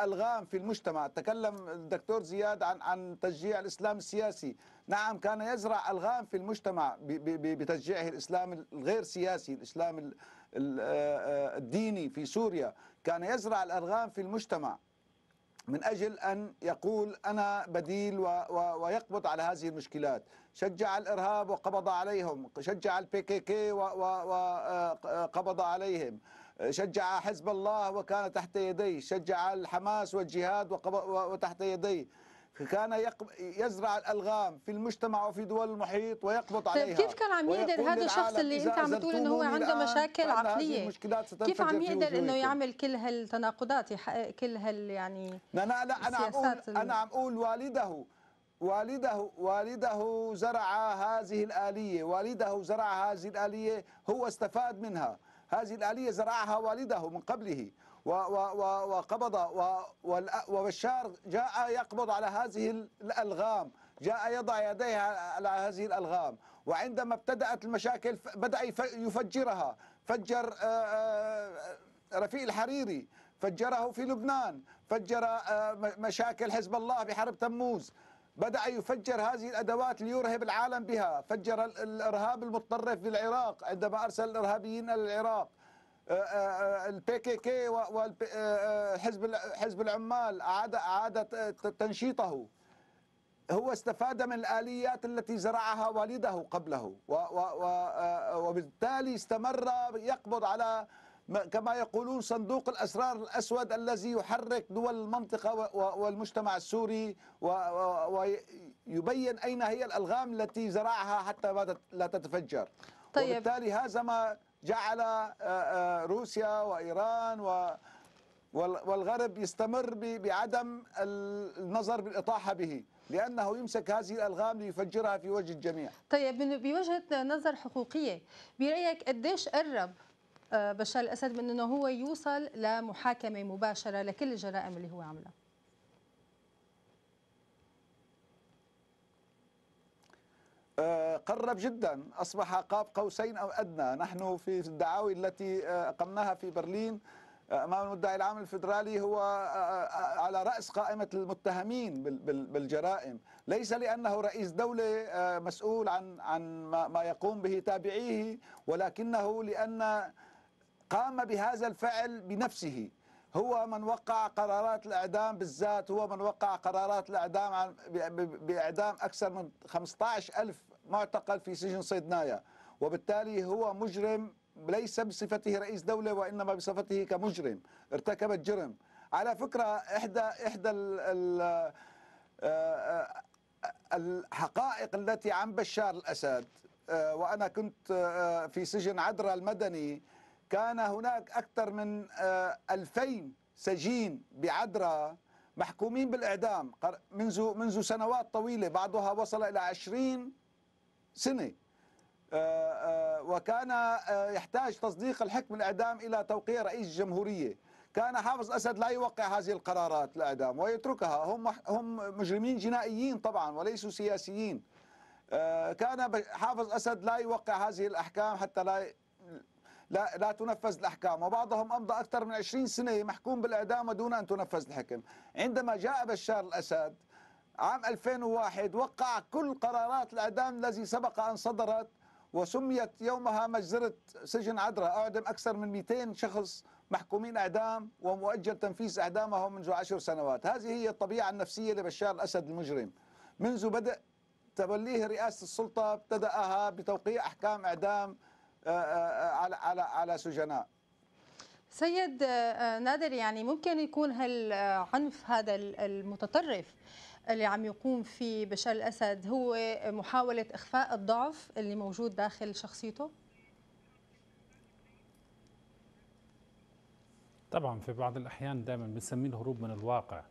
ألغام في المجتمع تكلم الدكتور زياد عن عن تشجيع الإسلام السياسي نعم كان يزرع ألغام في المجتمع بتشجيعه الإسلام الغير سياسي الإسلام الديني في سوريا كان يزرع الألغام في المجتمع من أجل أن يقول أنا بديل و و ويقبض على هذه المشكلات شجع الإرهاب وقبض عليهم شجع كي وقبض آه، عليهم شجع حزب الله وكان تحت يديه شجع الحماس والجهاد وتحت يديه كان يزرع الالغام في المجتمع وفي دول المحيط ويقبض عليها طيب كيف كان عم يقدر هذا الشخص اللي انت عم تقول انه هو عنده مشاكل عقليه كيف عم يقدر انه يعمل كل هالتناقضات يحقق كل هال يعني لا لا لا انا عم اقول انا عم اقول والده والده والده زرع هذه الآلية والده زرع هذه الآلية هو استفاد منها هذه الآلية زرعها والده من قبله وقبض وبشار جاء يقبض على هذه الألغام جاء يضع يديه على هذه الألغام وعندما ابتدأت المشاكل بدأ يفجرها فجر رفيق الحريري فجره في لبنان فجر مشاكل حزب الله بحرب تموز بدأ يفجر هذه الأدوات ليرهب العالم بها فجر الإرهاب المتطرف في العراق عندما أرسل الإرهابيين الى العراق البي كي كي وحزب حزب العمال اعاد اعاد تنشيطه هو استفاد من الآليات التي زرعها والده قبله آه، وبالتالي استمر يقبض على كما يقولون صندوق الأسرار الأسود الذي يحرك دول المنطقة والمجتمع السوري ويبين أين هي الألغام التي زرعها حتى لا تتفجر طيب. وبالتالي ما جعل آه، آه، روسيا وإيران و والغرب يستمر بعدم النظر بالإطاحة به لأنه يمسك هذه الألغام ليفجرها في وجه الجميع طيب من بوجهة نظر حقوقية برأيك قديش قرب آه، بشار الأسد من أنه هو يوصل لمحاكمة مباشرة لكل الجرائم اللي هو عملها آه، قرب جدا أصبح قاب قوسين أو أدنى نحن في الدعاوي التي آه، أقمناها في برلين آه، أمام المدعي العام الفدرالي هو على رأس قائمة المتهمين بالجرائم ليس لأنه رئيس دولة مسؤول عن عن ما يقوم به تابعيه ولكنه لأن قام بهذا الفعل بنفسه هو من وقع قرارات الإعدام بالذات هو من وقع قرارات الإعدام بإعدام أكثر من 15 ألف معتقل في سجن صيدنايا وبالتالي هو مجرم ليس بصفته رئيس دولة وإنما بصفته كمجرم ارتكبت جرم على فكرة إحدى إحدى الـ الـ آه، آه، الحقائق التي عن بشار الأسد آه، وأنا كنت في سجن عدرا المدني كان هناك أكثر من 2000 آه، سجين بعدرا محكومين بالإعدام منذ منذ سنوات طويلة بعضها وصل إلى 20 سنة آه، آه، وكان يحتاج تصديق الحكم الإعدام إلى توقيع رئيس الجمهورية كان حافظ أسد لا يوقع هذه القرارات الإعدام ويتركها هم هم مجرمين جنائيين طبعا وليسوا سياسيين كان حافظ أسد لا يوقع هذه الأحكام حتى لا لا لا تنفذ الأحكام وبعضهم أمضى أكثر من 20 سنة محكوم بالإعدام ودون أن تنفذ الحكم عندما جاء بشار الأسد عام 2001 وقع كل قرارات الإعدام الذي سبق أن صدرت وسميت يومها مجزرة سجن عدرا أعدم أكثر من 200 شخص محكومين إعدام ومؤجل تنفيذ إعدامهم منذ عشر سنوات هذه هي الطبيعة النفسية لبشار الأسد المجرم منذ بدأ توليه رئاسة السلطة ابتدأها بتوقيع أحكام إعدام آه، آه، آه، على على على سجناء سيد نادر يعني ممكن يكون هالعنف هذا المتطرف اللي عم يقوم فيه بشار الاسد هو محاوله اخفاء الضعف اللي موجود داخل شخصيته طبعا في بعض الاحيان دائما بنسميه الهروب من الواقع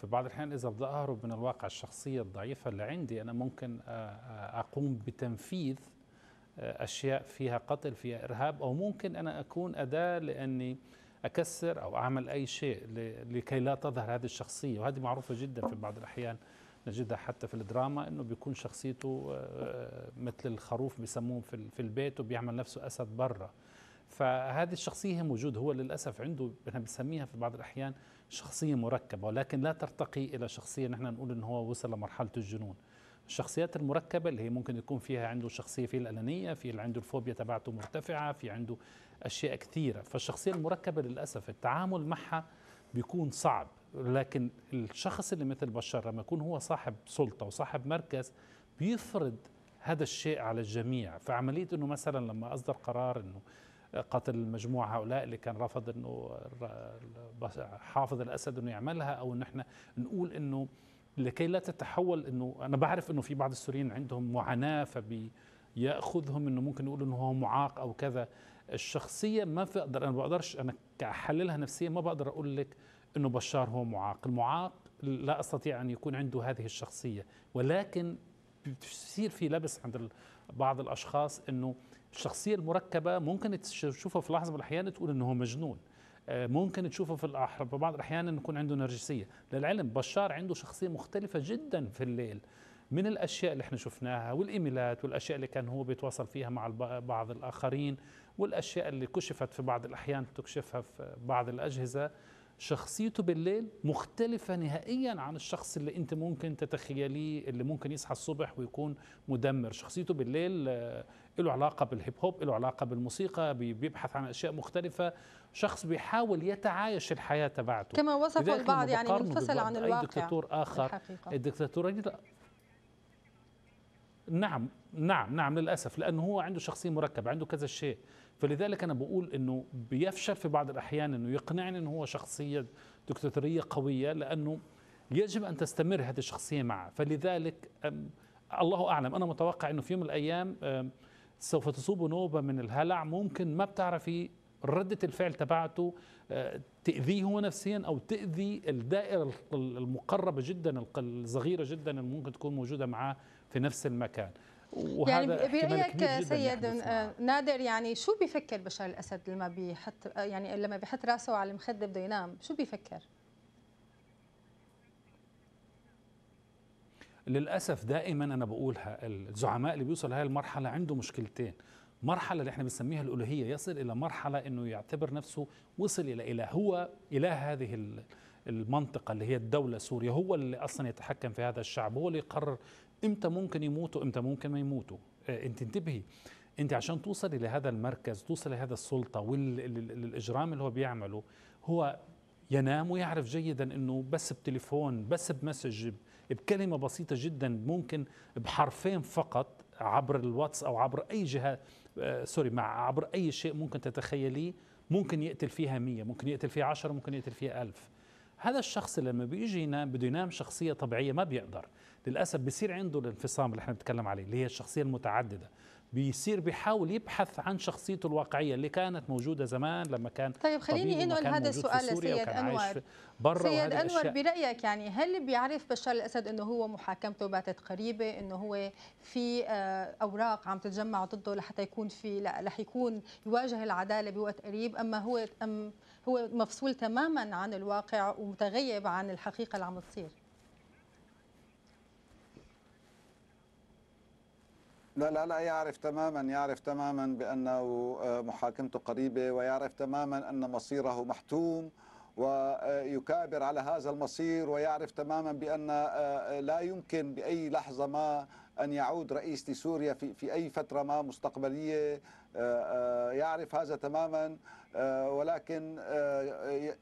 في بعض الاحيان اذا بدي اهرب من الواقع الشخصيه الضعيفه اللي عندي انا ممكن اقوم بتنفيذ آه، أشياء فيها قتل فيها إرهاب أو ممكن أنا أكون أداة لأني أكسر أو أعمل أي شيء لكي لا تظهر هذه الشخصية وهذه معروفة جدا في بعض الأحيان نجدها حتى في الدراما انه بيكون شخصيته آه، مثل الخروف بيسموه في البيت وبيعمل نفسه اسد برا فهذه الشخصيه هي موجود هو للاسف عنده احنا بنسميها في بعض الاحيان شخصيه مركبه ولكن لا ترتقي الى شخصيه نحن نقول انه هو وصل لمرحله الجنون الشخصيات المركبة اللي هي ممكن يكون فيها عنده شخصية في الأنانية في اللي عنده الفوبيا تبعته مرتفعة في عنده أشياء كثيرة فالشخصية المركبة للأسف التعامل معها بيكون صعب لكن الشخص اللي مثل بشار لما يكون هو صاحب سلطة وصاحب مركز بيفرض هذا الشيء على الجميع فعملية أنه مثلا لما أصدر قرار أنه قتل المجموعة هؤلاء اللي كان رفض أنه حافظ الأسد أنه يعملها أو أنه نحن نقول أنه لكي لا تتحول انه انا بعرف انه في بعض السوريين عندهم معاناه فبياخذهم انه ممكن يقول انه هو معاق او كذا الشخصيه ما بقدر انا بقدرش انا كحللها نفسيا ما بقدر اقول لك انه بشار هو معاق المعاق لا استطيع ان يكون عنده هذه الشخصيه ولكن بتصير في لبس عند بعض الاشخاص انه الشخصيه المركبه ممكن تشوفها في لحظه من الاحيان تقول انه هو مجنون آه، ممكن تشوفه في الأحر بعض الأحيان يكون عنده نرجسية للعلم بشار عنده شخصية مختلفة جدا في الليل من الأشياء اللي احنا شفناها والإيميلات والأشياء اللي كان هو بيتواصل فيها مع بعض الآخرين والأشياء اللي كشفت في بعض الأحيان تكشفها في بعض الأجهزة شخصيته بالليل مختلفة نهائيا عن الشخص اللي انت ممكن تتخيليه اللي ممكن يصحى الصبح ويكون مدمر شخصيته بالليل آه، له علاقة بالهيب هوب له علاقة بالموسيقى بيبحث عن أشياء مختلفة شخص بيحاول يتعايش الحياة تبعته كما وصف البعض يعني منفصل عن الواقع أي دكتاتور آخر الحقيقة. الدكتاتور نعم نعم نعم للأسف لأنه هو عنده شخصية مركبة عنده كذا شيء فلذلك انا بقول انه بيفشل في بعض الاحيان انه يقنعني انه هو شخصيه دكتاتوريه قويه لانه يجب ان تستمر هذه الشخصيه معه فلذلك الله اعلم انا متوقع انه في يوم من الايام سوف تصوب نوبه من الهلع ممكن ما بتعرفي ردة الفعل تبعته تأذيه هو نفسيا أو تأذي الدائرة المقربة جدا الصغيرة جدا اللي ممكن تكون موجودة معاه في نفس المكان يعني وهذا يعني برايك سيد آه، نادر يعني شو بيفكر بشار الاسد لما بيحط آه، يعني لما بيحط راسه على المخده بده ينام شو بيفكر للاسف دائما انا بقولها الزعماء اللي بيوصل لهي المرحله عنده مشكلتين مرحله اللي احنا بنسميها الالوهيه يصل الى مرحله انه يعتبر نفسه وصل الى اله هو اله هذه المنطقه اللي هي الدوله سوريا هو اللي اصلا يتحكم في هذا الشعب هو اللي يقرر امتى ممكن يموتوا امتى ممكن ما يموتوا آه، انت انتبهي انت عشان توصلي لهذا المركز توصلي لهذا السلطه والاجرام اللي هو بيعمله هو ينام ويعرف جيدا انه بس بتليفون بس بمسج بكلمه بسيطه جدا ممكن بحرفين فقط عبر الواتس او عبر اي جهه آه سوري مع عبر اي شيء ممكن تتخيليه ممكن يقتل فيها 100 ممكن يقتل فيها 10 ممكن يقتل فيها 1000 هذا الشخص لما بيجي ينام بده ينام شخصيه طبيعيه ما بيقدر للاسف بصير عنده الانفصام اللي احنا بنتكلم عليه اللي هي الشخصيه المتعدده بيصير بيحاول يبحث عن شخصيته الواقعيه اللي كانت موجوده زمان لما كان طيب خليني انقل هذا السؤال لسيد انور برا سيد انور برايك يعني هل بيعرف بشار الاسد انه هو محاكمته باتت قريبه انه هو في آه، اوراق عم تتجمع ضده لحتى يكون في رح يكون يواجه العداله بوقت قريب اما هو ام هو مفصول تماما عن الواقع ومتغيب عن الحقيقه اللي عم تصير لا لا لا يعرف تماما يعرف تماما بانه آه، محاكمته قريبه ويعرف تماما ان مصيره محتوم ويكابر على هذا المصير ويعرف تماما بان آه، لا يمكن باي لحظه ما أن يعود رئيس لسوريا في, في أي فترة ما مستقبلية آه، آه، يعرف هذا تماما آه، ولكن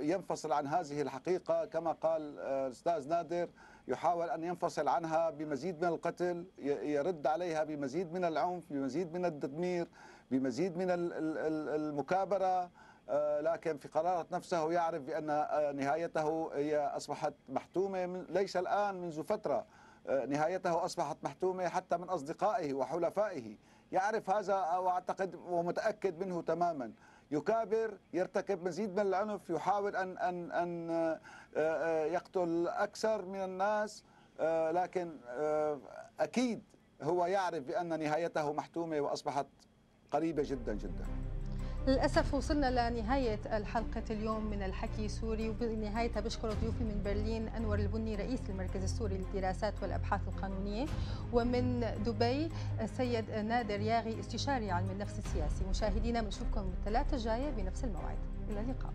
ينفصل عن هذه الحقيقة كما قال الأستاذ نادر يحاول أن ينفصل عنها بمزيد من القتل يرد عليها بمزيد من العنف بمزيد من التدمير بمزيد من المكابرة لكن في قرارة نفسه يعرف بأن نهايته هي أصبحت محتومة ليس الآن منذ فترة نهايته أصبحت محتومة حتى من أصدقائه وحلفائه يعرف هذا وأعتقد ومتأكد منه تماما يكابر يرتكب مزيد من العنف يحاول أن, أن, أن آه، آه، يقتل أكثر من الناس آه، لكن أكيد هو يعرف بأن نهايته محتومة وأصبحت قريبة جدا جدا للأسف وصلنا لنهاية الحلقة اليوم من الحكي سوري وبنهايتها بشكر ضيوفي من برلين أنور البني رئيس المركز السوري للدراسات والأبحاث القانونية ومن دبي السيد نادر ياغي استشاري علم النفس السياسي مشاهدينا بنشوفكم الثلاثة الجاية بنفس الموعد إلى اللقاء